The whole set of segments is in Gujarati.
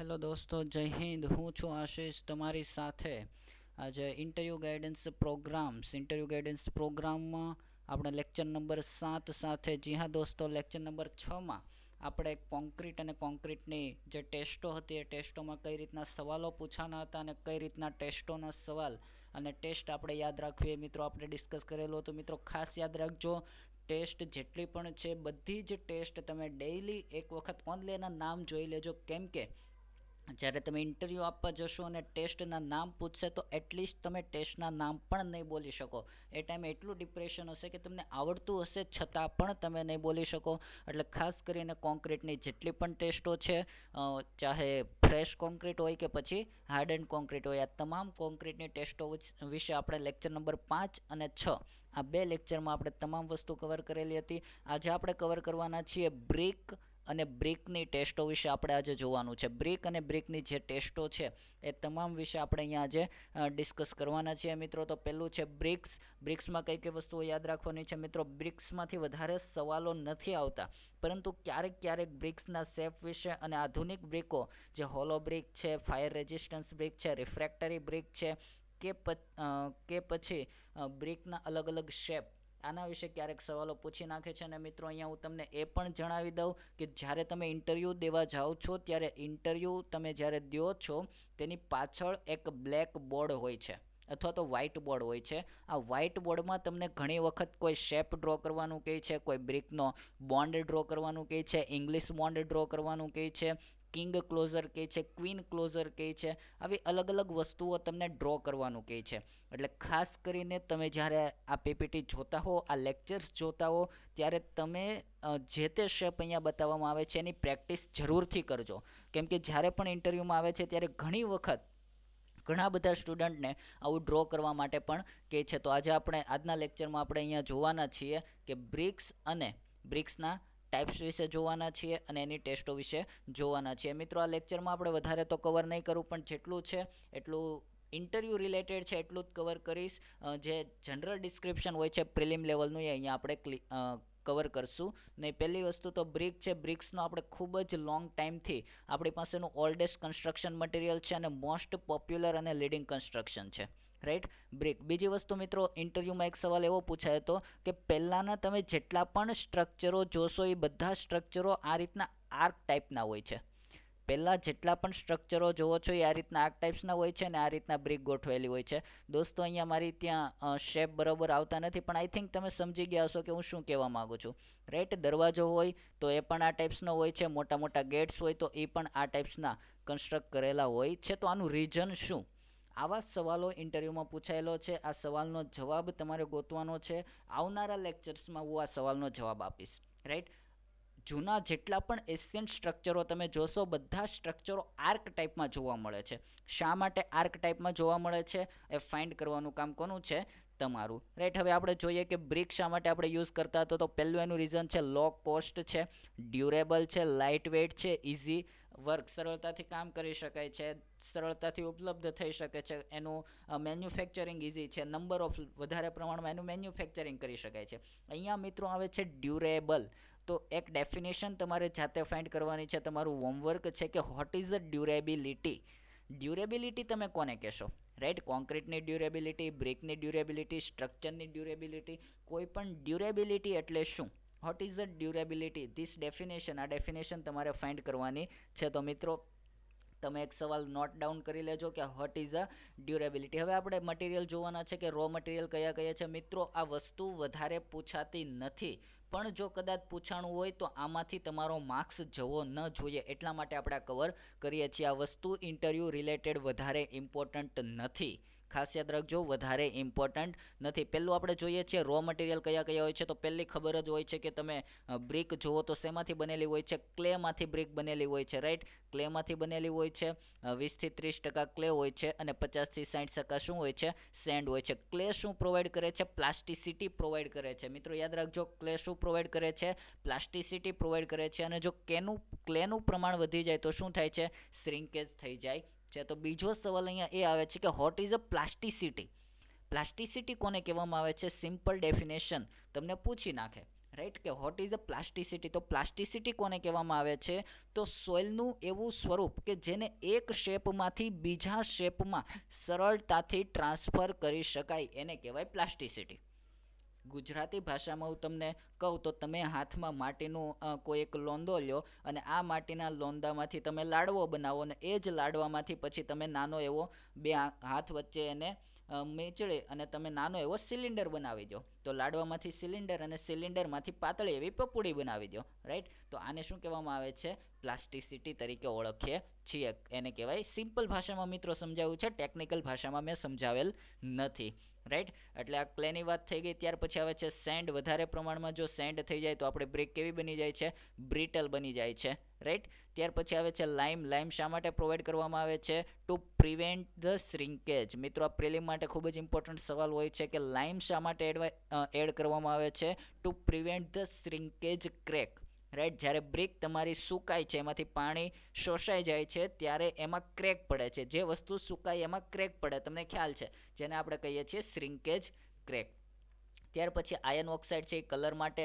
હેલો દોસ્તો જય હિન્દ હું છું આશિષ તમારી સાથે આજે interview guidance programs interview guidance પ્રોગ્રામમાં આપણે લેક્ચર નંબર સાત સાથે જી હા દોસ્તો લેક્ચર નંબર છમાં આપણે કોન્ક્રીટ અને કોન્ક્રીટની જે ટેસ્ટો હતી એ ટેસ્ટોમાં કઈ રીતના સવાલો પૂછાના હતા અને કઈ રીતના ટેસ્ટોના સવાલ અને ટેસ્ટ આપણે યાદ રાખવી મિત્રો આપણે ડિસ્કસ કરેલું હતું મિત્રો ખાસ યાદ રાખજો ટેસ્ટ જેટલી પણ છે બધી જ ટેસ્ટ તમે ડેઈલી એક વખત ઓનલાઈનના નામ જોઈ લેજો કેમ કે જ્યારે તમે ઇન્ટરવ્યૂ આપવા જશો અને ટેસ્ટના નામ પૂછશે તો એટલીસ્ટ તમે ટેસ્ટના નામ પણ નહીં બોલી શકો એ ટાઈમે એટલું ડિપ્રેશન હશે કે તમને આવડતું હશે છતાં પણ તમે નહીં બોલી શકો એટલે ખાસ કરીને કોન્ક્રીટની જેટલી પણ ટેસ્ટો છે ચાહે ફ્રેશ કોન્ક્રીટ હોય કે પછી હાર્ડ એન્ડ કોન્ક્રીટ હોય આ તમામ કોન્ક્રીટની ટેસ્ટો વિશે આપણે લેક્ચર નંબર પાંચ અને છ આ બે લેક્ચરમાં આપણે તમામ વસ્તુ કવર કરેલી હતી આજે આપણે કવર કરવાના છીએ બ્રિક અને બ્રિકની ટેસ્ટો વિશે આપણે આજે જોવાનું છે બ્રિક અને બ્રિકની જે ટેસ્ટો છે એ તમામ વિશે આપણે અહીંયા આજે ડિસ્કસ કરવાના છીએ મિત્રો તો પહેલું છે બ્રિક્સ બ્રિક્સમાં કઈ કઈ વસ્તુઓ યાદ રાખવાની છે મિત્રો બ્રિક્સમાંથી વધારે સવાલો નથી આવતા પરંતુ ક્યારેક ક્યારેક બ્રિક્સના સેફ વિશે અને આધુનિક બ્રિકો જે હોલો બ્રિક છે ફાયર રેઝિસ્ટન્સ બ્રિક છે રિફ્રેક્ટરી બ્રિક છે કે કે પછી બ્રિકના અલગ અલગ શેપ આના વિશે ક્યારેક સવાલો પૂછી નાખે છે અને મિત્રો અહીંયા હું તમને એ પણ જણાવી દઉં કે જ્યારે તમે ઇન્ટરવ્યૂ દેવા જાઓ છો ત્યારે ઇન્ટરવ્યૂ તમે જ્યારે દો છો તેની પાછળ એક બ્લેક બોર્ડ હોય છે અથવા તો વ્હાઇટ બોર્ડ હોય છે આ વ્હાઇટ બોર્ડમાં તમને ઘણી વખત કોઈ શેપ ડ્રો કરવાનું કહે છે કોઈ બ્રિકનો બોન્ડ ડ્રો કરવાનું કહે છે ઇંગ્લિશ બોન્ડ ડ્રો કરવાનું કહે છે કિંગ ક્લોઝર કહે છે ક્વીન ક્લોઝર કહે છે આવી અલગ અલગ વસ્તુઓ તમને ડ્રો કરવાનું કહે છે એટલે ખાસ કરીને તમે જ્યારે આ પીપીટી જોતા હો આ લેક્ચર્સ જોતા હો ત્યારે તમે જે તે શેપ અહીંયા બતાવવામાં આવે છે એની પ્રેક્ટિસ જરૂરથી કરજો કેમ કે જ્યારે પણ ઇન્ટરવ્યૂમાં આવે છે ત્યારે ઘણી વખત ઘણા બધા સ્ટુડન્ટને આવું ડ્રો કરવા માટે પણ કહે છે તો આજે આપણે આજના લેક્ચરમાં આપણે અહીંયા જોવાના છીએ કે બ્રિક્સ અને બ્રિક્સના ટાઈપ્સ વિશે જોવાના છીએ અને એની ટેસ્ટો વિશે જોવાના છીએ મિત્રો આ લેક્ચરમાં આપણે વધારે તો કવર નહીં કરું પણ જેટલું છે એટલું ઇન્ટરવ્યૂ રિલેટેડ છે એટલું જ કવર કરીશ જે જનરલ ડિસ્ક્રિપ્શન હોય છે પ્રિલિમ લેવલનું એ અહીંયા આપણે કવર કરશું નહીં પહેલી વસ્તુ તો બ્રિક છે બ્રિક્સનો આપણે ખૂબ જ લોંગ ટાઈમથી આપણી પાસેનું ઓલ્ડેસ્ટ કન્સ્ટ્રક્શન મટીરિયલ છે અને મોસ્ટ પોપ્યુલર અને લીડિંગ કન્સ્ટ્રક્શન છે રાઈટ બ્રેક બીજી વસ્તુ મિત્રો ઇન્ટરવ્યૂમાં એક સવાલ એવો પૂછાયો હતો કે પહેલાંના તમે જેટલા પણ સ્ટ્રક્ચરો જોશો એ બધા સ્ટ્રક્ચરો આ રીતના આર્ક ટાઈપના હોય છે પહેલાં જેટલા પણ સ્ટ્રક્ચરો જોવો છો એ આ રીતના આર્ક ટાઈપ્સના હોય છે અને આ રીતના બ્રેક ગોઠવેલી હોય છે દોસ્તો અહીંયા મારી ત્યાં શેપ બરાબર આવતા નથી પણ આઈ થિંક તમે સમજી ગયા હશો કે હું શું કહેવા માગું છું રાઈટ દરવાજો હોય તો એ પણ આ ટાઈપ્સનો હોય છે મોટા મોટા ગેટ્સ હોય તો એ પણ આ ટાઈપ્સના કન્સ્ટ્રક્ટ કરેલા હોય છે તો આનું રીઝન શું આવા સવાલો ઇન્ટરવ્યૂમાં પૂછાયેલો છે આ સવાલનો જવાબ તમારે ગોતવાનો છે આવનારા લેક્ચર્સમાં હું આ સવાલનો જવાબ આપીશ રાઈટ જૂના જેટલા પણ એશિયન સ્ટ્રક્ચરો તમે જોશો બધા સ્ટ્રક્ચરો આર્ક ટાઈપમાં જોવા મળે છે શા માટે આર્ક ટાઈપમાં જોવા મળે છે એ ફાઇન્ડ કરવાનું કામ કોનું છે તમારું રાઈટ હવે આપણે જોઈએ કે બ્રિક શા માટે આપણે યુઝ કરતા હતો તો પહેલું એનું રીઝન છે લો કોસ્ટ છે ડ્યુરેબલ છે લાઇટ વેઇટ છે ઇઝી વર્ક સરળતાથી કામ કરી શકાય છે સરળતાથી ઉપલબ્ધ થઈ શકે છે એનું મેન્યુફેક્ચરિંગ ઇઝી છે નંબર ઓફ વધારે પ્રમાણમાં એનું મેન્યુફેક્ચરિંગ કરી શકાય છે અહીંયા મિત્રો આવે છે ડ્યુરેબલ તો એક ડેફિનેશન તમારે જાતે ફાઇન્ડ કરવાની છે તમારું હોમવર્ક છે કે what is the durability durability તમે કોને કહેશો રાઈટ કોન્ક્રીટની ડ્યુરેબિલિટી બ્રેકની ડ્યુરેબિલિટી સ્ટ્રક્ચરની ડ્યુરેબિલિટી કોઈ પણ ડ્યુરેબિલિટી એટલે શું what is the durability this definition આ ડેફિનેશન તમારે ફાઇન્ડ કરવાની છે તો મિત્રો તમે એક સવાલ નોટ ડાઉન કરી લેજો કે વોટ ઇઝ અ ડ્યુરેબિલિટી હવે આપણે મટીરિયલ જોવાના છે કે રો મટીરિયલ કયા કયા છે મિત્રો આ વસ્તુ વધારે પૂછાતી નથી પણ જો કદાચ પૂછાણું હોય તો આમાંથી તમારો માર્ક્સ જવો ન જોઈએ એટલા માટે આપણે આ કવર કરીએ છીએ આ વસ્તુ ઇન્ટરવ્યૂ રિલેટેડ વધારે ઇમ્પોર્ટન્ટ નથી ખાસ યાદ રાખજો વધારે ઇમ્પોર્ટન્ટ નથી પહેલું આપણે જોઈએ છીએ રો મટીરિયલ કયા કયા હોય છે તો પહેલી ખબર જ હોય છે કે તમે બ્રિક જુઓ તો શેમાંથી બનેલી હોય છે ક્લેમાંથી બ્રિક બનેલી હોય છે રાઈટ ક્લેમાંથી બનેલી હોય છે વીસથી ત્રીસ ટકા ક્લે હોય છે અને પચાસથી સાઠ ટકા શું હોય છે સેન્ડ હોય છે ક્લે શું પ્રોવાઈડ કરે છે પ્લાસ્ટિસિટી પ્રોવાઈડ કરે છે મિત્રો યાદ રાખજો ક્લે શું પ્રોવાઈડ કરે છે પ્લાસ્ટિસિટી પ્રોવાઈડ કરે છે અને જો કેનું ક્લેનું પ્રમાણ વધી જાય તો શું થાય છે શ્રિંકેજ થઈ જાય છે તો બીજો સવાલ અહીંયા એ આવે છે કે what is a plasticity plasticity કોને કહેવામાં આવે છે સિમ્પલ ડેફિનેશન તમને પૂછી નાખે રાઈટ કે હોટ ઇઝ અ પ્લાસ્ટિસિટી તો પ્લાસ્ટિસિટી કોને કહેવામાં આવે છે તો સોઇલનું એવું સ્વરૂપ કે જેને એક શેપમાંથી બીજા શેપમાં સરળતાથી ટ્રાન્સફર કરી શકાય એને કહેવાય પ્લાસ્ટિસિટી ગુજરાતી ભાષામાં હું તમને કહું તો તમે હાથમાં માટીનું કોઈ એક લોંદો લ્યો અને આ માટીના લોંદામાંથી તમે લાડવો બનાવો અને એ જ લાડવામાંથી પછી તમે નાનો એવો બે હાથ વચ્ચે એને મેચડે અને તમે નાનો એવો સિલિન્ડર બનાવી દો તો લાડવામાંથી સિલિન્ડર અને સિલિન્ડરમાંથી પાતળી એવી પપુડી બનાવી દો રાઈટ તો આને શું કહેવામાં આવે છે પ્લાસ્ટિસિટી તરીકે ઓળખીએ છીએ એને કહેવાય સિમ્પલ ભાષામાં મિત્રો સમજાવ્યું છે ટેકનિકલ ભાષામાં મેં સમજાવેલ નથી રાઈટ એટલે આ ક્લેની વાત થઈ ગઈ ત્યાર પછી આવે છે સેન્ડ વધારે પ્રમાણમાં જો સેન્ડ થઈ જાય તો આપણે બ્રેક કેવી બની જાય છે બ્રિટલ બની જાય છે રાઈટ ત્યાર પછી આવે છે લાઇમ લાઇમ શા માટે પ્રોવાઈડ કરવામાં આવે છે ટુ પ્રિવેન્ટ ધ શ્રિંકેજ મિત્રો આ પ્રિલિમ માટે ખૂબ જ ઇમ્પોર્ટન્ટ સવાલ હોય છે કે લાઇમ શા માટે એડ કરવામાં આવે છે to prevent the shrinkage crack right જ્યારે બ્રિક તમારી સુકાય છે એમાંથી પાણી શોષાઈ જાય છે ત્યારે એમાં ક્રેક પડે છે જે વસ્તુ સુકાય એમાં ક્રેક પડે તમને ખ્યાલ છે જેને આપણે કહીએ છીએ શ્રિંકેજ ક્રેક ત્યાર પછી આયર્ન ઓક્સાઇડ છે એ કલર માટે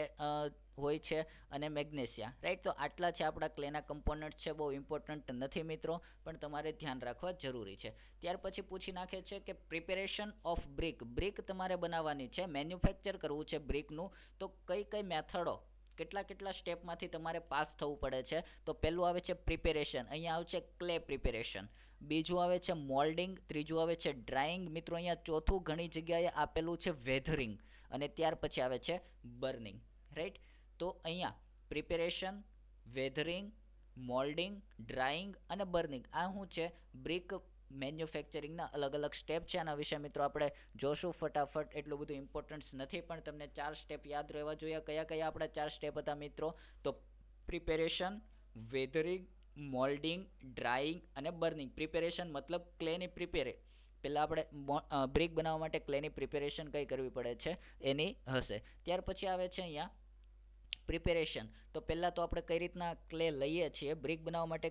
હોય છે અને મેગ્નેશિયા રાઈટ તો આટલા છે આપણા ક્લેના કમ્પોનન્ટ છે બહુ ઇમ્પોર્ટન્ટ નથી મિત્રો પણ તમારે ધ્યાન રાખવા જરૂરી છે ત્યાર પછી પૂછી નાખે છે કે પ્રિપેરેશન ઓફ બ્રિક બ્રિક તમારે બનાવવાની છે મેન્યુફેક્ચર કરવું છે બ્રિકનું તો કઈ કઈ મેથડો કેટલા કેટલા સ્ટેપમાંથી તમારે પાસ થવું પડે છે તો પહેલું આવે છે પ્રિપેરેશન અહીંયા આવે છે ક્લે પ્રિપેરેશન બીજું આવે છે મોલ્ડિંગ ત્રીજું આવે છે ડ્રાઇંગ મિત્રો અહીંયા ચોથું ઘણી જગ્યાએ આપેલું છે વેધરિંગ અને ત્યાર પછી આવે છે બર્નિંગ રાઈટ તો અહીંયા પ્રિપેરેશન વેધરિંગ મોલ્ડિંગ ડ્રાઇંગ અને બર્નિંગ આ શું છે બ્રિક મેન્યુફેક્ચરિંગના અલગ અલગ સ્ટેપ છે આના વિશે મિત્રો આપણે જોશું ફટાફટ એટલું બધું ઇમ્પોર્ટન્સ નથી પણ તમને ચાર સ્ટેપ યાદ રહેવા જોઈએ કયા કયા આપણા ચાર સ્ટેપ હતા મિત્રો તો પ્રિપેરેશન વેધરિંગ મોલ્ડિંગ ડ્રાઈંગ અને બર્નિંગ પ્રિપેરેશન મતલબ ક્લેની પ્રિપેરે પહેલાં આપણે બ્રિક બનાવવા માટે ક્લેની પ્રિપેરેશન કઈ કરવી પડે છે એની હશે ત્યાર પછી આવે છે અહીંયા પ્રિપેરેશન તો પહેલાં તો આપણે કઈ રીતના ક્લે લઈએ છીએ બ્રિક બનાવવા માટે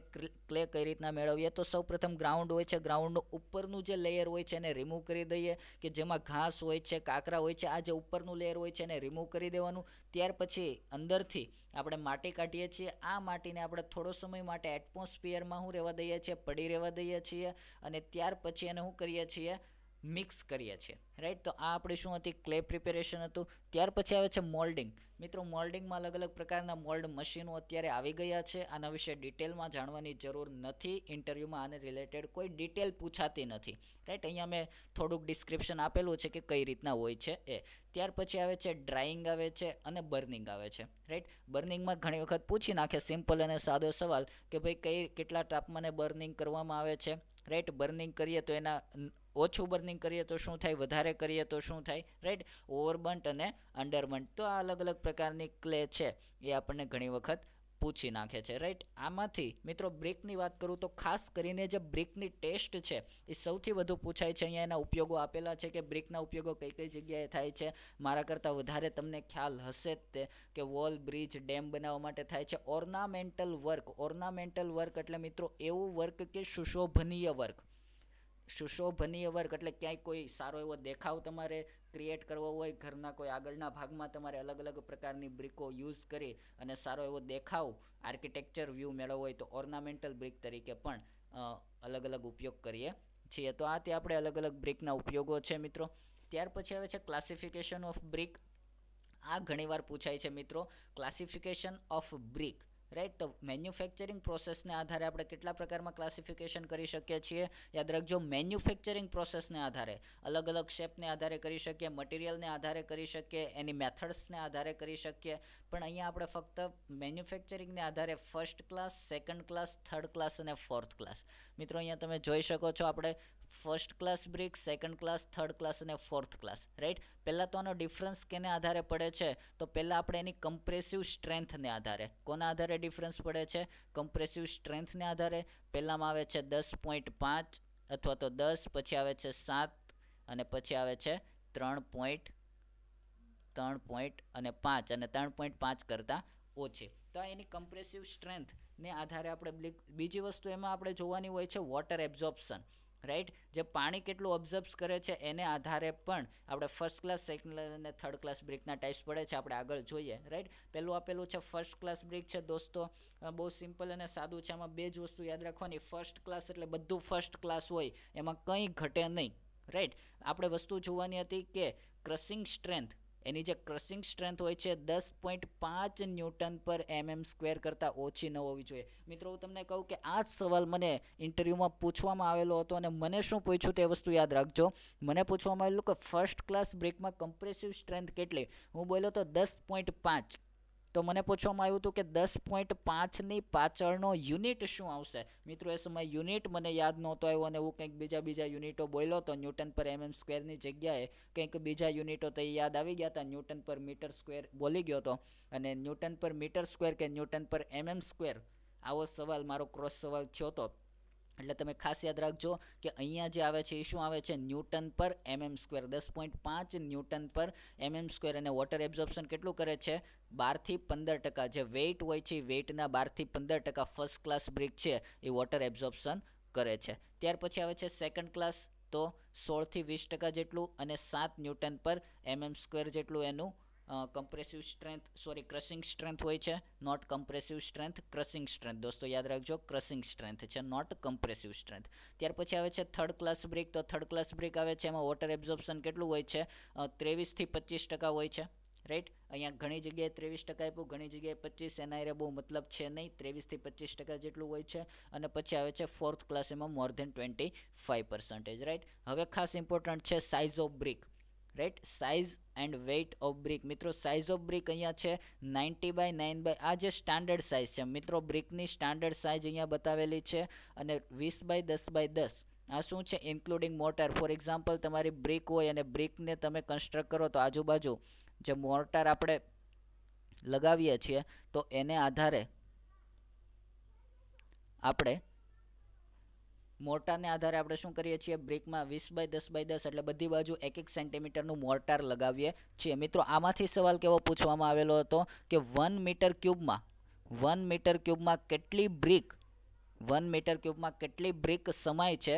ક્લે કઈ રીતના મેળવીએ તો સૌપ્રથમ ગ્રાઉન્ડ હોય છે ગ્રાઉન્ડનું ઉપરનું જે લેયર હોય છે એને રિમૂવ કરી દઈએ કે જેમાં ઘાસ હોય છે કાંકરા હોય છે આ જે ઉપરનું લેયર હોય છે એને રિમૂવ કરી દેવાનું ત્યાર પછી અંદરથી આપણે માટી કાઢીએ છીએ આ માટીને આપણે થોડો સમય માટે એટમોસ્ફિયરમાં શું રહેવા દઈએ છીએ પડી રહેવા દઈએ છીએ અને ત્યાર પછી એને શું કરીએ છીએ મિક્સ કરીએ છીએ રાઈટ તો આ આપણે શું હતી ક્લે પ્રિપેરેશન હતું ત્યાર પછી આવે છે મોલ્ડિંગ મિત્રો મોલ્ડિંગમાં અલગ અલગ પ્રકારના મોલ્ડ મશીનો અત્યારે આવી ગયા છે આના વિશે ડિટેલમાં જાણવાની જરૂર નથી ઇન્ટરવ્યૂમાં આને રિલેટેડ કોઈ ડિટેલ પૂછાતી નથી રાઈટ અહીંયા મેં થોડુંક ડિસ્ક્રિપ્શન આપેલું છે કે કઈ રીતના હોય છે એ ત્યાર પછી આવે છે ડ્રાઇંગ આવે છે અને બર્નિંગ આવે છે રાઈટ બર્નિંગમાં ઘણી વખત પૂછી નાખે સિમ્પલ અને સાદો સવાલ કે ભાઈ કઈ કેટલા તાપમાને બર્નિંગ કરવામાં આવે છે રાઈટ બર્નિંગ કરીએ તો એના ઓછું બર્નિંગ કરીએ તો શું થાય વધારે કરીએ તો શું થાય રાઈટ ઓવરબન્ટ અને અંડરબન્ટ તો આ અલગ અલગ પ્રકારની ક્લે છે એ આપણને ઘણી વખત પૂછી નાખે છે રાઈટ આમાંથી મિત્રો બ્રેકની વાત કરું તો ખાસ કરીને જે બ્રેકની ટેસ્ટ છે એ સૌથી વધુ પૂછાય છે અહીંયા એના ઉપયોગો આપેલા છે કે બ્રેકના ઉપયોગો કઈ કઈ જગ્યાએ થાય છે મારા કરતાં વધારે તમને ખ્યાલ હશે જ તે કે વોલ બ્રિજ ડેમ બનાવવા માટે થાય છે ઓર્નામેન્ટલ વર્ક ઓર્નામેન્ટલ વર્ક એટલે મિત્રો એવું વર્ક કે સુશોભનીય વર્ક સુશોભનીય વર્ગ એટલે ક્યાંય કોઈ સારો એવો દેખાવ તમારે ક્રિએટ કરવો હોય ઘરના કોઈ આગળના ભાગમાં તમારે અલગ અલગ પ્રકારની બ્રિકો યુઝ કરી અને સારો એવો દેખાવ આર્કિટેક્ચર વ્યૂ મેળવવો હોય તો ઓર્નામેન્ટલ બ્રિક તરીકે પણ અલગ અલગ ઉપયોગ કરીએ છીએ તો આ તે આપણે અલગ અલગ બ્રિકના ઉપયોગો છે મિત્રો ત્યાર પછી આવે છે ક્લાસિફિકેશન ઓફ બ્રિક આ ઘણીવાર પૂછાય છે મિત્રો ક્લાસિફિકેશન ઓફ બ્રિક રાઈટ તો મેન્યુફેક્ચરિંગ પ્રોસેસને આધારે આપણે કેટલા પ્રકારમાં ક્લાસિફિકેશન કરી શકીએ છીએ યાદ રાખજો મેન્યુફેક્ચરિંગ પ્રોસેસને આધારે અલગ અલગ શેપને આધારે કરી શકીએ મટીરિયલને આધારે કરી શકીએ એની મેથડ્સને આધારે કરી શકીએ પણ અહીંયા આપણે ફક્ત મેન્યુફેક્ચરિંગને આધારે first class second class third class અને ફોર્થ ક્લાસ મિત્રો અહીંયા તમે જોઈ શકો છો આપણે first class brick second class third class અને ફોર્થ ક્લાસ રાઈટ પહેલાં તો આનો ડિફરન્સ કેને આધારે પડે છે તો પહેલાં આપણે એની કમ્પ્રેસિવ સ્ટ્રેન્થને આધારે કોના આધારે ડિફરન્સ પડે છે કમ્પ્રેસિવ સ્ટ્રેન્થને આધારે પહેલાંમાં આવે છે દસ પોઈન્ટ પાંચ અથવા તો દસ પછી આવે છે સાત અને પછી આવે છે ત્રણ પોઈન્ટ ત્રણ પોઈન્ટ અને પાંચ અને ત્રણ પોઈન્ટ પાંચ કરતાં ઓછી તો એની કમ્પ્રેસિવ સ્ટ્રેન્થને આધારે આપણે બીજી વસ્તુ એમાં આપણે જોવાની હોય છે વોટર એબ્ઝોર્પ્શન રાઈટ જે પાણી કેટલું ઓબ્ઝર્બ્સ કરે છે એને આધારે પણ આપણે ફર્સ્ટ ક્લાસ સેકન્ડ ક્લાસ અને થર્ડ ક્લાસ બ્રિકના ટાઈપ્સ પડે છે આપણે આગળ જોઈએ રાઈટ પહેલું આપેલું છે ફર્સ્ટ ક્લાસ બ્રિક છે દોસ્તો બહુ સિમ્પલ અને સાદું છે આમાં બે જ વસ્તુ યાદ રાખવાની ફર્સ્ટ ક્લાસ એટલે બધું ફર્સ્ટ ક્લાસ હોય એમાં કંઈ ઘટે નહીં રાઈટ આપણે વસ્તુ જોવાની હતી કે ક્રસિંગ સ્ટ્રેન્થ એની જે ક્રશિંગ સ્ટ્રેન્થ હોય છે દસ પોઈન્ટ પાંચ ન્યૂટન પર એમએમ સ્ક્વેર કરતાં ઓછી ન હોવી જોઈએ મિત્રો હું તમને કહું કે આ જ સવાલ મને ઇન્ટરવ્યૂમાં પૂછવામાં આવેલો હતો અને મને શું પૂછ્યું તે વસ્તુ યાદ રાખજો મને પૂછવામાં આવેલું કે ફર્સ્ટ ક્લાસ બ્રેકમાં કમ્પ્રેસિવ સ્ટ્રેન્થ કેટલી હું બોલ્યો તો દસ પોઈન્ટ પાંચ તો મને પૂછવામાં આવ્યું હતું કે દસ પોઈન્ટ પાંચની પાછળનો યુનિટ શું આવશે મિત્રો એ સમયે યુનિટ મને યાદ નહોતો આવ્યો અને હું કંઈક બીજા બીજા યુનિટો બોલ્યો હતો ન્યૂટન પર એમએમ સ્ક્વેરની જગ્યાએ કંઈક બીજા યુનિટો તો યાદ આવી ગયા હતા ન્યૂટન પર મીટર સ્ક્વેર બોલી ગયો હતો અને ન્યૂટન પર મીટર સ્ક્વેર કે ન્યૂટન પર એમએમ સ્ક્વેર આવો સવાલ મારો ક્રોસ સવાલ થયો હતો એટલે તમે ખાસ યાદ રાખજો કે અહીંયા જે આવે છે એ શું આવે છે newton per mm mm square દસ પોઈન્ટ પાંચ newton per mm mm square અને વોટર એબ્ઝોર્પ્શન કેટલું કરે છે બારથી પંદર ટકા જે વેઇટ હોય છે એ વેઇટના બારથી પંદર ટકા ફર્સ્ટ ક્લાસ બ્રિક છે એ વોટર એબ્ઝોર્પ્શન કરે છે ત્યાર પછી આવે છે સેકન્ડ ક્લાસ તો સોળથી વીસ ટકા જેટલું અને સાત newton per mm mm square જેટલું એનું compressive strength sorry crushing strength હોય છે not compressive strength crushing strength દોસ્તો યાદ રાખજો ક્રશિંગ સ્ટ્રેન્થ છે નોટ કમ્પ્રેસિવ સ્ટ્રેન્થ ત્યાર પછી આવે છે થર્ડ ક્લાસ બ્રેક તો થર્ડ ક્લાસ બ્રેક આવે છે એમાં વોટર એબ્ઝોર્પ્શન કેટલું હોય છે ત્રેવીસથી પચીસ ટકા હોય છે રાઈટ અહીંયા ઘણી જગ્યાએ ત્રેવીસ ટકા આપ્યું ઘણી જગ્યાએ પચીસ એના એરે બહુ મતલબ છે નહીં ત્રેવીસથી પચીસ ટકા જેટલું હોય છે અને પછી આવે છે ફોર્થ ક્લાસ એમાં more than twenty five percentage right હવે ખાસ ઇમ્પોર્ટન્ટ છે size of brick right size and weight of brick મિત્રો સાઇઝ ઓફ બ્રિક અહીંયા છે નાઇન્ટી બાય નાઇન બાય આ જે સ્ટાન્ડર્ડ સાઇઝ છે મિત્રો બ્રિકની સ્ટાન્ડર્ડ સાઇઝ અહીંયા બતાવેલી છે અને વીસ બાય દસ બાય દસ આ શું છે ઇન્ક્લુડિંગ મોટર ફોર એક્ઝામ્પલ તમારી બ્રિક હોય અને બ્રિકને તમે કન્સ્ટ્રક્ટ કરો તો આજુબાજુ જે મોટર આપણે લગાવીએ છીએ તો એને આધારે આપણે મોર્ટારને આધારે આપણે શું કરીએ છીએ બ્રેકમાં વીસ બાય દસ બાય દસ એટલે બધી બાજુ એક એક સેન્ટીમીટરનું મોર્ટાર લગાવીએ છીએ મિત્રો આમાંથી સવાલ કેવો પૂછવામાં આવેલો હતો કે વન મીટર ક્યુબમાં વન મીટર ક્યુબમાં કેટલી બ્રિક વન મીટર ક્યુબમાં કેટલી બ્રિક સમાય છે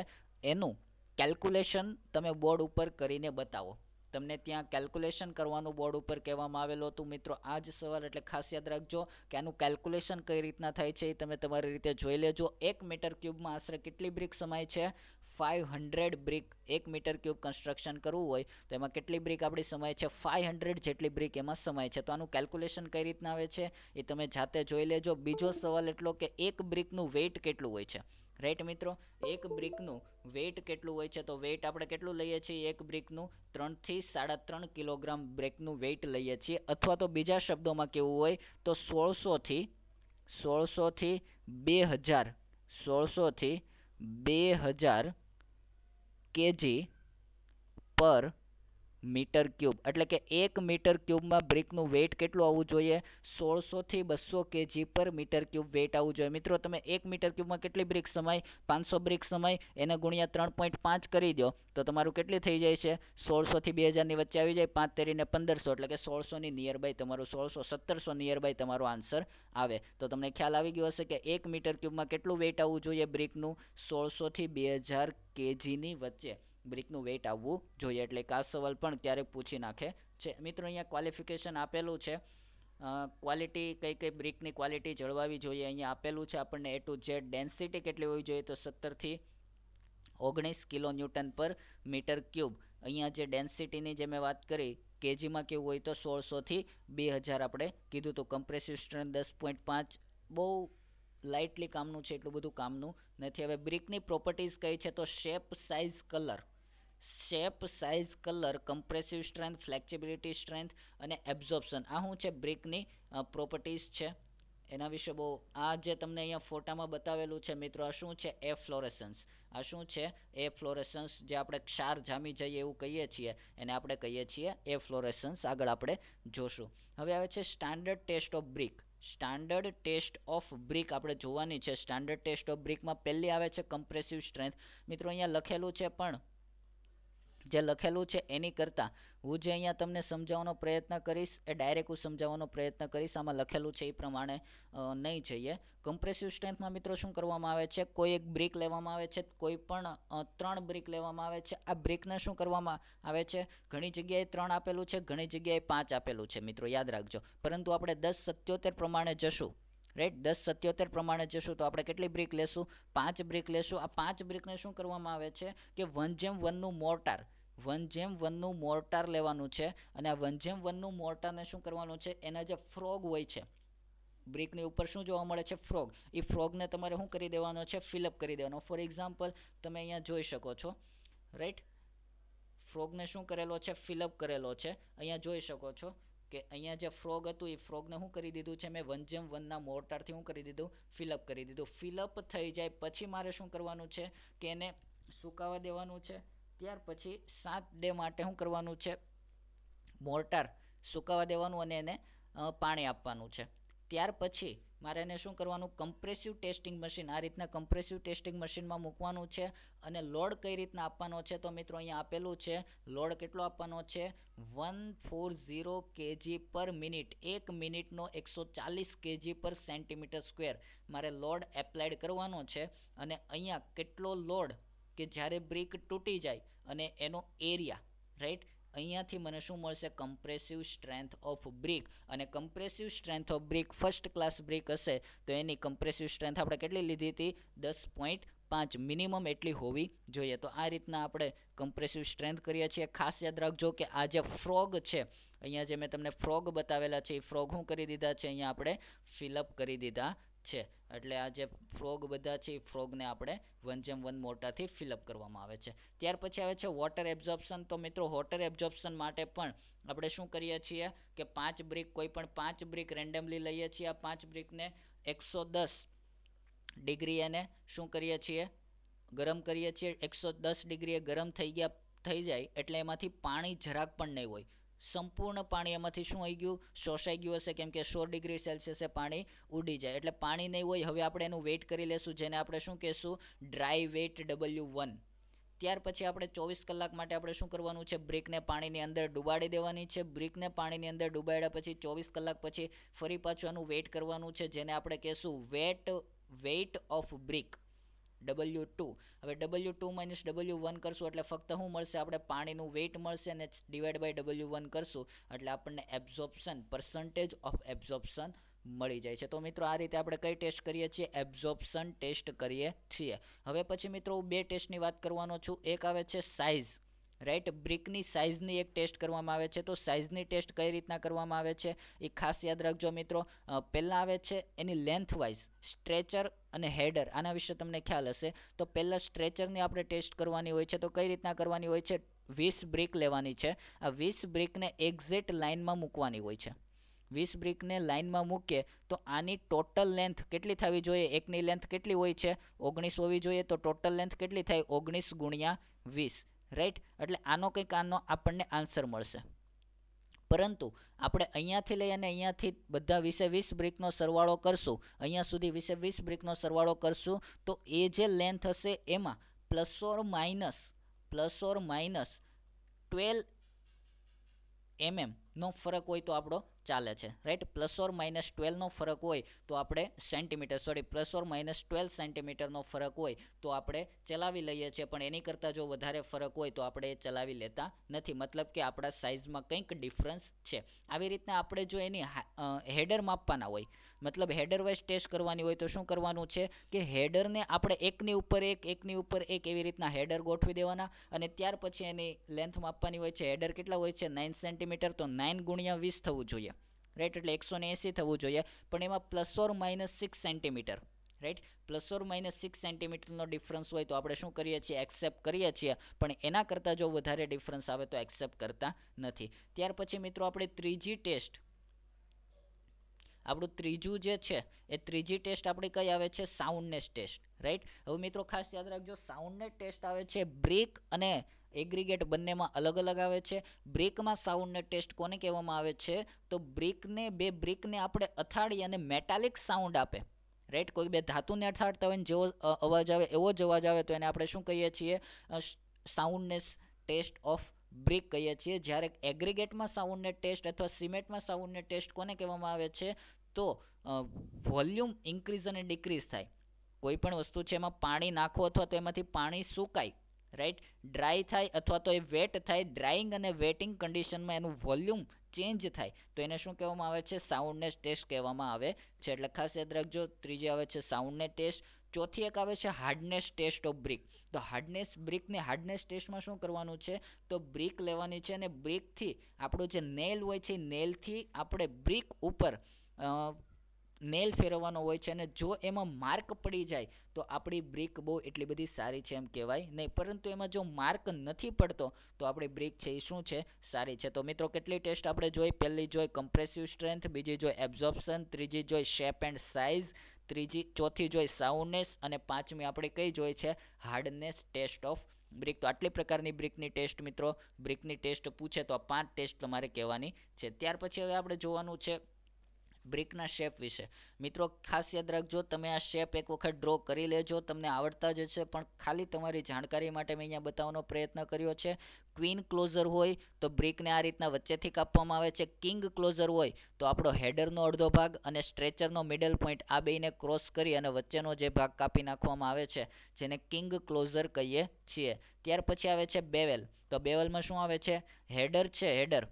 એનું કેલ્ક્યુલેશન તમે બોર્ડ ઉપર કરીને બતાવો તમને ત્યાં કેલ્ક્યુલેશન કરવાનું બોર્ડ ઉપર કહેવામાં આવેલું હતું મિત્રો આ જ સવાલ એટલે ખાસ યાદ રાખજો કે આનું કેલ્ક્યુલેશન કઈ રીતના થાય છે એ તમે તમારી રીતે જોઈ લેજો એક મીટર ક્યુબમાં આશરે કેટલી બ્રિક સમાય છે ફાઇવ હંડ્રેડ બ્રિક એક મીટર ક્યુબ કન્સ્ટ્રક્શન કરવું હોય તો એમાં કેટલી બ્રિક આપણી સમય છે ફાઇવ હંડ્રેડ જેટલી બ્રિક એમાં સમય છે તો આનું કેલ્ક્યુલેશન કઈ રીતના આવે છે એ તમે જાતે જોઈ લેજો બીજો સવાલ એટલો કે એક બ્રિકનું વેઇટ કેટલું હોય છે રાઈટ મિત્રો એક બ્રિકનું વેઇટ કેટલું હોય છે તો વેઇટ આપણે કેટલું લઈએ છીએ એક બ્રિકનું ત્રણથી સાડા ત્રણ કિલોગ્રામ બ્રેકનું વેઇટ લઈએ છીએ અથવા તો બીજા શબ્દોમાં કેવું હોય તો સોળસોથી સોળસોથી બે હજાર સોળસોથી બે હજાર કેજી પર મીટર ક્યુબ એટલે કે એક મીટર ક્યુબમાં બ્રિકનું વેઇટ કેટલું આવવું જોઈએ સોળસોથી બસો કેજી પર મીટર ક્યુબ વેઇટ આવવું જોઈએ મિત્રો તમે એક મીટર ક્યુબમાં કેટલી બ્રિક સમાય પાંચસો બ્રિક સમાય એને ગુણ્યા ત્રણ પોઈન્ટ પાંચ કરી દો તો તમારું કેટલી થઈ જાય છે સોળસોથી બે હજારની વચ્ચે આવી જાય પાંચ તેરીને પંદરસો એટલે કે સોળસોની નિયર બાય તમારું સોળસો સત્તરસો નિયર બાય તમારો આન્સર આવે તો તમને ખ્યાલ આવી ગયો હશે કે એક મીટર ક્યુબમાં કેટલું વેઇટ આવવું જોઈએ બ્રિકનું સોળસોથી બે હજાર કેજીની વચ્ચે બ્રિકનું વેઇટ આવવું જોઈએ એટલે એક આ સવાલ પણ ક્યારેક પૂછી નાખે છે મિત્રો અહીંયા ક્વોલિફિકેશન આપેલું છે ક્વોલિટી કઈ કઈ બ્રિકની ક્વોલિટી જળવાવી જોઈએ અહીંયા આપેલું છે આપણને એ ટુ ઝેડ ડેન્સિટી કેટલી હોવી જોઈએ તો સત્તરથી ઓગણીસ kilo newton per metre cube અહીંયા જે ડેન્સિટીની જે મેં વાત કરી કેજીમાં કેવું હોય તો સોળસોથી બે હજાર આપણે કીધું તો કમ્પ્રેસિવ સ્ટ્રેન્થ દસ પોઈન્ટ પાંચ બહુ લાઇટલી કામનું છે એટલું બધું કામનું નથી હવે બ્રિકની પ્રોપર્ટીઝ કઈ છે તો shape size colour shape size colour compressive strength flexibility strength અને એબ્ઝોર્પ્શન આ શું છે બ્રિકની પ્રોપર્ટીઝ છે એના વિશે બહુ આ જે તમને અહીંયા ફોટામાં બતાવેલું છે મિત્રો આ શું છે એ ફ્લોરેસન્સ આ શું છે એ ફ્લોરેસન્સ જે આપણે ક્ષાર જામી જઈએ એવું કહીએ છીએ એને આપણે કહીએ છીએ એ ફ્લોરેસન્સ આગળ આપણે જોશું હવે આવે છે standard test of brick standard test of brick આપણે જોવાની છે સ્ટાન્ડર્ડ ટેસ્ટ ઓફ બ્રિકમાં પહેલી આવે છે કમ્પ્રેસિવ સ્ટ્રેન્થ મિત્રો અહીંયા લખેલું છે પણ જે લખેલું છે એની કરતાં હું જે અહીંયા તમને સમજાવવાનો પ્રયત્ન કરીશ એ ડાયરેક્ટ હું સમજાવવાનો પ્રયત્ન કરીશ આમાં લખેલું છે એ પ્રમાણે નહીં જઈએ કમ્પ્રેસિવ સ્ટ્રેન્થમાં મિત્રો શું કરવામાં આવે છે કોઈ એક બ્રિક લેવામાં આવે છે કોઈ પણ ત્રણ બ્રિક લેવામાં આવે છે આ બ્રિકને શું કરવામાં આવે છે ઘણી જગ્યાએ ત્રણ આપેલું છે ઘણી જગ્યાએ પાંચ આપેલું છે મિત્રો યાદ રાખજો પરંતુ આપણે દસ સત્યોતેર પ્રમાણે જશું રાઈટ દસ સત્યોતેર પ્રમાણે જશું તો આપણે કેટલી બ્રિક લેશું પાંચ બ્રિક લેશું આ પાંચ બ્રિકને શું કરવામાં આવે છે કે વન જેમ વનનું મોર્ટાર વન જેમ વનનું મોર્ટાર લેવાનું છે અને આ વન જેમ વનનું મોર્ટારને શું કરવાનું છે એના જે ફ્રોગ હોય છે બ્રિકની ઉપર શું જોવા મળે છે ફ્રોગ એ ફ્રોગને તમારે શું કરી દેવાનો છે ફિલઅપ કરી દેવાનો ફોર એક્ઝામ્પલ તમે અહીંયા જોઈ શકો છો રાઈટ ફ્રોગને શું કરેલો છે ફિલઅપ કરેલો છે અહીંયા જોઈ શકો છો કે અહીંયા જે ફ્રોગ હતું એ ફ્રોગને શું કરી દીધું છે મેં વન જેમ વનના મોર્ટારથી શું કરી દીધું ફિલઅપ કરી દીધું ફિલઅપ થઈ જાય પછી મારે શું કરવાનું છે કે એને સુકાવા દેવાનું છે ત્યાર પછી સાત ડે માટે શું કરવાનું છે મોર્ટાર સુકાવા દેવાનું અને એને પાણી આપવાનું છે ત્યાર પછી મારે એને શું કરવાનું કમ્પ્રેસિવ ટેસ્ટિંગ મશીન આ રીતના કમ્પ્રેસિવ ટેસ્ટિંગ મશીનમાં મૂકવાનું છે અને લોડ કઈ રીતના આપવાનો છે તો મિત્રો અહીંયા આપેલું છે લોડ કેટલો આપવાનો છે one four zero kg per minute એક મિનિટનો એકસો ચાલીસ કેજી પર સેન્ટીમીટર સ્ક્વેર મારે લોડ એપ્લાઇડ કરવાનો છે અને અહીંયા કેટલો લોડ કે જ્યારે બ્રિક તૂટી જાય અને એનો એરિયા રાઈટ અહીંયાથી મને શું મળશે કમ્પ્રેસિવ સ્ટ્રેન્થ ઓફ બ્રિક અને compressive strength of brick first class brick હશે તો એની કમ્પ્રેસિવ સ્ટ્રેન્થ આપણે કેટલી લીધી હતી દસ પોઈન્ટ પાંચ મિનિમમ એટલી હોવી જોઈએ તો આ રીતના આપણે કમ્પ્રેસિવ સ્ટ્રેન્થ કરીએ છીએ ખાસ યાદ રાખજો કે આ જે ફ્રોગ છે અહીંયા જે મેં તમને ફ્રોગ બતાવેલા છે એ ફ્રોગ હું કરી દીધા છે અહીંયા આપણે ફિલઅપ કરી દીધા છે એટલે આ જે ફ્રોગ બધા છે એ ફ્રોગને આપણે વન જેમ વન મોટાથી ફિલઅપ કરવામાં આવે છે ત્યાર પછી આવે છે વોટર એબ્ઝોર્પ્શન તો મિત્રો વોટર એબ્ઝોર્પ્શન માટે પણ આપણે શું કરીએ છીએ કે પાંચ બ્રિક કોઈ પણ પાંચ બ્રિક રેન્ડમલી લઈએ છીએ આ પાંચ બ્રિકને એકસો દસ ડિગ્રી એને શું કરીએ છીએ ગરમ કરીએ છીએ એકસો દસ ડિગ્રી એ ગરમ થઈ ગયા થઈ જાય એટલે એમાંથી પાણી જરાક પણ નહીં હોય સંપૂર્ણ પાણી એમાંથી શું આવી ગયું શોષાઈ ગયું હશે કેમ કે સો ડિગ્રી સેલ્સિયસે પાણી ઉડી જાય એટલે પાણી નહીં હોય હવે આપણે એનું વેઇટ કરી લેશું જેને આપણે શું કહેશું ડ્રાય વેઇટ ડબલ્યુ વન ત્યાર પછી આપણે ચોવીસ કલાક માટે આપણે શું કરવાનું છે બ્રિકને પાણીની અંદર ડુબાડી દેવાની છે બ્રિકને પાણીની અંદર ડુબાડ્યા પછી ચોવીસ કલાક પછી ફરી પાછું એનું વેઇટ કરવાનું છે જેને આપણે કહેશું wet weight of brick W two હવે W two minus W one કરશું એટલે ફક્ત શું મળશે આપણે પાણીનું વેઇટ મળશે અને ડિવાઈડ બાય ડબલ્યુ વન કરશું એટલે આપણને એબ્ઝોપ્શન પર્સન્ટેજ ઓફ એબ્ઝોપ્શન મળી જાય છે તો મિત્રો આ રીતે આપણે કઈ ટેસ્ટ કરીએ છીએ એબ્ઝોપ્શન ટેસ્ટ કરીએ છીએ હવે પછી મિત્રો હું બે ટેસ્ટની વાત કરવાનો છું એક આવે છે સાઇઝ રાઈટ બ્રિકની સાઇઝની એક ટેસ્ટ કરવામાં આવે છે તો સાઇઝની ટેસ્ટ કઈ રીતના કરવામાં આવે છે એ ખાસ યાદ રાખજો મિત્રો પહેલાં આવે છે એની લેન્થવાઇઝ સ્ટ્રેચર અને હેડર આના વિશે તમને ખ્યાલ હશે તો પહેલાં સ્ટ્રેચરની આપણે ટેસ્ટ કરવાની હોય છે તો કઈ રીતના કરવાની હોય છે વીસ બ્રિક લેવાની છે આ વીસ બ્રિકને એક્ઝેક્ટ લાઇનમાં મૂકવાની હોય છે વીસ બ્રિકને લાઇનમાં મૂકીએ તો આની ટોટલ લેન્થ કેટલી થવી જોઈએ એકની લેન્થ કેટલી હોય છે ઓગણીસ હોવી જોઈએ તો ટોટલ લેન્થ કેટલી થાય ઓગણીસ ગુણ્યા વીસ રાઈટ એટલે આનો કંઈક આનો આપણને આન્સર મળશે પરંતુ આપણે અહીંયાથી લઈ અને અહીંયાથી બધા વીસે વીસ બ્રિકનો સરવાળો કરશું અહીંયા સુધી વીસે વીસ બ્રિકનો સરવાળો કરશું તો એ જે લેન્થ હશે એમાં plus or minus plus or minus twelve એમએમનો ફરક હોય તો આપણો ચાલે છે રાઈટ પ્લસ ઓર માઇનસ ટ્વેલ્વનો ફરક હોય તો આપણે centimetre sorry plus or minus twelve સેન્ટીમીટરનો ફરક હોય તો આપણે ચલાવી લઈએ છીએ પણ એની કરતાં જો વધારે ફરક હોય તો આપણે એ ચલાવી લેતા નથી મતલબ કે આપણા સાઇઝમાં કંઈક ડિફરન્સ છે આવી રીતના આપણે જો એની હેડર માપવાના હોય મતલબ હેડર વાઇઝ ટેસ્ટ કરવાની હોય તો શું કરવાનું છે કે હેડરને આપણે એકની ઉપર એક એકની ઉપર એક એવી રીતના હેડર ગોઠવી દેવાના અને ત્યાર પછી એની લેન્થ માપવાની હોય છે હેડર કેટલા હોય છે નાઇન સેન્ટીમીટર તો નાઇન ગુણ્યા વીસ થવું જોઈએ રાઈટ એટલે એકસો ને એંસી થવું જોઈએ પણ એમાં plus or minus six centimetre right plus or minus six સેન્ટીમીટરનો ડિફરન્સ હોય તો આપણે શું કરીએ છીએ એક્સેપ્ટ કરીએ છીએ પણ એના કરતાં જો વધારે ડિફરન્સ આવે તો એક્સેપ્ટ કરતા નથી ત્યાર પછી મિત્રો આપણે ત્રીજી ટેસ્ટ આપણું ત્રીજું જે છે એ ત્રીજી ટેસ્ટ આપણી કઈ આવે છે સાઉન્ડનેસ ટેસ્ટ રાઈટ હવે મિત્રો ખાસ યાદ રાખજો સાઉન્ડનેસ ટેસ્ટ આવે છે બ્રેક અને એગ્રીગેટ બંનેમાં અલગ અલગ આવે છે બ્રેકમાં સાઉન્ડને ટેસ્ટ કોને કહેવામાં આવે છે તો બ્રેકને બે બ્રેકને આપણે અથાડી અને મેટાલિક સાઉન્ડ આપે રાઈટ કોઈ બે ધાતુને અથાડતા હોય ને જેવો અવાજ આવે એવો જ અવાજ આવે તો એને આપણે શું કહીએ છીએ સાઉન્ડનેસ ટેસ્ટ ઓફ બ્રિક કહીએ છીએ જ્યારે એગ્રીગેટમાં સાઉન્ડને ટેસ્ટ અથવા સિમેન્ટમાં સાઉન્ડને ટેસ્ટ કોને કહેવામાં આવે છે તો વોલ્યુમ ઇન્ક્રીઝ અને ડિક્રીઝ થાય કોઈ પણ વસ્તુ છે એમાં પાણી નાખો અથવા તો એમાંથી પાણી સુકાય રાઈટ ડ્રાય થાય અથવા તો એ વેટ થાય ડ્રાઈંગ અને વેટિંગ કન્ડિશનમાં એનું વોલ્યુમ ચેન્જ થાય તો એને શું કહેવામાં આવે છે સાઉન્ડને ટેસ્ટ કહેવામાં આવે છે એટલે ખાસ યાદ રાખજો ત્રીજી આવે છે સાઉન્ડને ટેસ્ટ ચોથી એક આવે છે હાર્ડનેસ ટેસ્ટ ઓફ બ્રિક તો હાર્ડનેસ બ્રિકને હાર્ડનેસ ટેસ્ટમાં શું કરવાનું છે તો બ્રિક લેવાની છે અને બ્રિકથી આપણું જે નેલ હોય છે નેલથી આપણે બ્રિક ઉપર નેલ ફેરવવાનો હોય છે અને જો એમાં માર્ક પડી જાય તો આપણી બ્રિક બહુ એટલી બધી સારી છે એમ કહેવાય નહીં પરંતુ એમાં જો માર્ક નથી પડતો તો આપણી બ્રિક છે એ શું છે સારી છે તો મિત્રો કેટલી ટેસ્ટ આપણે જોઈ પહેલી જોઈ કમ્પ્રેસિવ સ્ટ્રેન્થ બીજી જોઈ એબ્ઝોર્પ્શન ત્રીજી જોઈ શેપ એન્ડ સાઇઝ ત્રીજી ચોથી જોઈ સાઉન્ડનેસ અને પાંચમી આપણે કઈ જોઈ છે હાર્ડનેસ ટેસ્ટ ઓફ બ્રિક તો આટલી પ્રકારની બ્રિકની ટેસ્ટ મિત્રો બ્રિકની ટેસ્ટ પૂછે તો આ પાંચ ટેસ્ટ તમારે કહેવાની છે ત્યાર પછી હવે આપણે જોવાનું છે બ્રિકના શેપ વિશે મિત્રો ખાસ યાદ રાખજો તમે આ શેપ એક વખત ડ્રો કરી લેજો તમને આવડતા જ હશે પણ ખાલી તમારી જાણકારી માટે મેં અહીંયા બતાવવાનો પ્રયત્ન કર્યો છે ક્વીન ક્લોઝર હોય તો બ્રિકને આ રીતના વચ્ચેથી કાપવામાં આવે છે કિંગ ક્લોઝર હોય તો આપણો હેડરનો અડધો ભાગ અને સ્ટ્રેચરનો મિડલ પોઈન્ટ આ બેને ક્રોસ કરી અને વચ્ચેનો જે ભાગ કાપી નાખવામાં આવે છે જેને કિંગ ક્લોઝર કહીએ છીએ ત્યાર પછી આવે છે બેવેલ તો બેવેલમાં શું આવે છે હેડર છે હેડર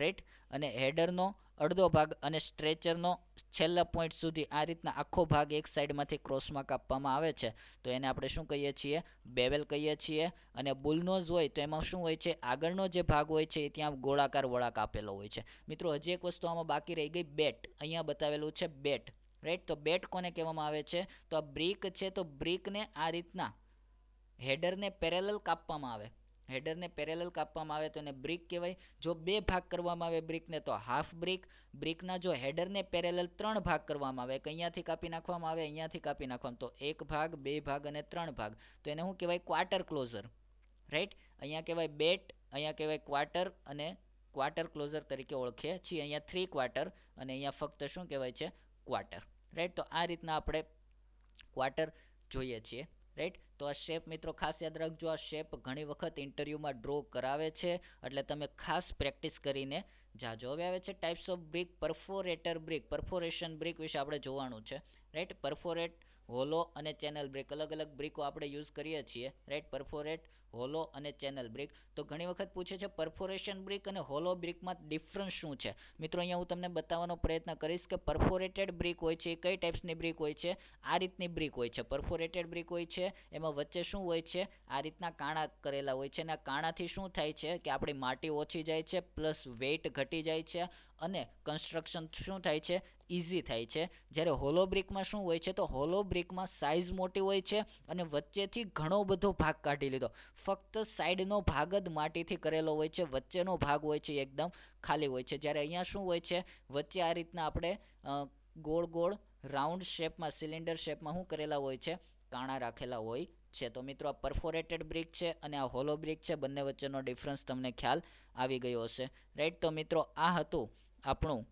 રાઈટ અને હેડરનો અડધો ભાગ અને સ્ટ્રેચરનો છેલ્લા પોઈન્ટ સુધી આ રીતના આખો ભાગ એક સાઈડમાંથી ક્રોસમાં કાપવામાં આવે છે તો એને આપણે શું કહીએ છીએ બેવેલ કહીએ છીએ અને બુલનોઝ હોય તો એમાં શું હોય છે આગળનો જે ભાગ હોય છે એ ત્યાં ગોળાકાર વળાક કાપેલો હોય છે મિત્રો હજી એક વસ્તુ આમાં બાકી રહી ગઈ બેટ અહીંયા બતાવેલું છે બેટ રાઈટ તો બેટ કોને કહેવામાં આવે છે તો આ બ્રિક છે તો બ્રિકને આ રીતના હેડરને પેરેલલ કાપવામાં આવે હેડરને પેરેલલ કાપવામાં આવે તો એને બ્રિક કહેવાય જો બે ભાગ કરવામાં આવે બ્રિકને તો હાફ બ્રિક બ્રિકના જો હેડરને પેરેલલ ત્રણ ભાગ કરવામાં આવે કે અહીંયાથી કાપી નાખવામાં આવે અહીંયાથી કાપી નાખવામાં તો એક ભાગ બે ભાગ અને ત્રણ ભાગ તો એને શું કહેવાય ક્વાર્ટર ક્લોઝર રાઈટ અહીંયા કહેવાય બેટ અહીંયા કહેવાય ક્વાર્ટર અને ક્વાર્ટર ક્લોઝર તરીકે ઓળખીએ છીએ અહીંયા થ્રી ક્વાર્ટર અને અહીંયા ફક્ત શું કહેવાય છે ક્વાર્ટર રાઈટ તો આ રીતના આપણે ક્વાર્ટર જોઈએ છીએ રાઈટ તો આ શેપ મિત્રો ખાસ યાદ રાખજો આ શેપ ઘણી વખત ઇન્ટરવ્યૂમાં ડ્રો કરાવે છે એટલે તમે ખાસ પ્રેક્ટિસ કરીને જાજો હવે આવે છે types of brick perforator brick perforation brick વિશે આપણે જોવાનું છે રાઈટ પરફોરેટ હોલો અને ચેનલ બ્રિક અલગ અલગ બ્રિકો આપણે યુઝ કરીએ છીએ રાઈટ પરફોરેટ હોલો અને ચેનલ બ્રિક તો ઘણી વખત પૂછે છે પરફોરેશન બ્રિક અને હોલો બ્રિકમાં ડિફરન્સ શું છે મિત્રો અહીંયા હું તમને બતાવવાનો પ્રયત્ન કરીશ કે પરફોરેટેડ બ્રિક હોય છે એ કઈ ટાઈપ્સની બ્રિક હોય છે આ રીતની બ્રિક હોય છે પરફોરેટેડ બ્રિક હોય છે એમાં વચ્ચે શું હોય છે આ રીતના કાણા કરેલા હોય છે અને આ કાણાથી શું થાય છે કે આપણી માટી ઓછી જાય છે પ્લસ વેઇટ ઘટી જાય છે અને કન્સ્ટ્રક્શન શું થાય છે ઇઝી થાય છે જ્યારે હોલો બ્રિકમાં શું હોય છે તો હોલો બ્રિકમાં સાઇઝ મોટી હોય છે અને વચ્ચેથી ઘણો બધો ભાગ કાઢી લીધો ફક્ત સાઈડનો ભાગ જ માટીથી કરેલો હોય છે વચ્ચેનો ભાગ હોય છે એકદમ ખાલી હોય છે જ્યારે અહીંયા શું હોય છે વચ્ચે આ રીતના આપણે ગોળ ગોળ રાઉન્ડ શેપમાં સિલિન્ડર શેપમાં શું કરેલા હોય છે કાણા રાખેલા હોય છે તો મિત્રો આ પરફોરેટેડ બ્રિક છે અને આ હોલો બ્રિક છે બંને વચ્ચેનો ડિફરન્સ તમને ખ્યાલ આવી ગયો હશે રાઈટ તો મિત્રો આ હતું આપણું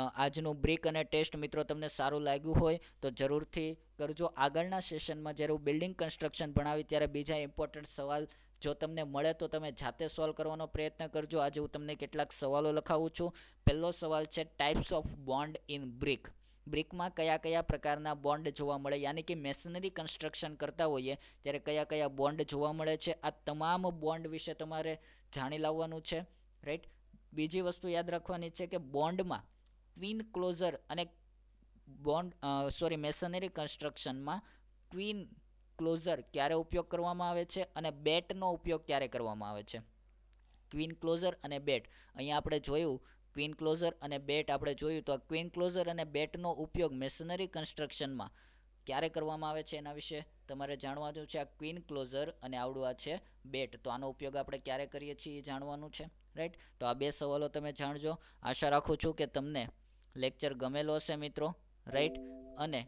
આજનું બ્રિક અને ટેસ્ટ મિત્રો તમને સારું લાગ્યું હોય તો જરૂરથી કરજો આગળના સેશનમાં જ્યારે હું બિલ્ડિંગ કન્સ્ટ્રક્શન ભણાવી ત્યારે બીજા ઇમ્પોર્ટન્ટ સવાલ જો તમને મળે તો તમે જાતે સોલ્વ કરવાનો પ્રયત્ન કરજો આજે હું તમને કેટલાક સવાલો લખાવું છું પહેલો સવાલ છે types of bond in brick બ્રિકમાં કયા કયા પ્રકારના બોન્ડ જોવા મળે યાની કે મેશનરી કન્સ્ટ્રક્શન કરતા હોઈએ ત્યારે કયા કયા બોન્ડ જોવા મળે છે આ તમામ બોન્ડ વિશે તમારે જાણી લાવવાનું છે રાઈટ બીજી વસ્તુ યાદ રાખવાની છે કે બોન્ડમાં ક્વીન ક્લોઝર અને બોન્ડ સોરી મેસનરી કન્સ્ટ્રક્શનમાં ક્વીન ક્લોઝર ક્યારે ઉપયોગ કરવામાં આવે છે અને બેટનો ઉપયોગ ક્યારે કરવામાં આવે છે ક્વીન ક્લોઝર અને બેટ અહીંયા આપણે જોયું ક્વિન ક્લોઝર અને બેટ આપણે જોયું તો ક્વિન ક્લોઝર અને બેટનો ઉપયોગ મેશનરી કન્સ્ટ્રક્શનમાં ક્યારે કરવામાં આવે છે એના વિશે તમારે જાણવાનું છે આ ક્વિન ક્લોઝર અને આવડું આ છે બેટ તો આનો ઉપયોગ આપણે ક્યારે કરીએ છીએ એ જાણવાનું છે રાઈટ તો આ બે સવાલો તમે જાણજો આશા રાખું છું કે તમને લેક્ચર ગમેલો હશે મિત્રો રાઈટ અને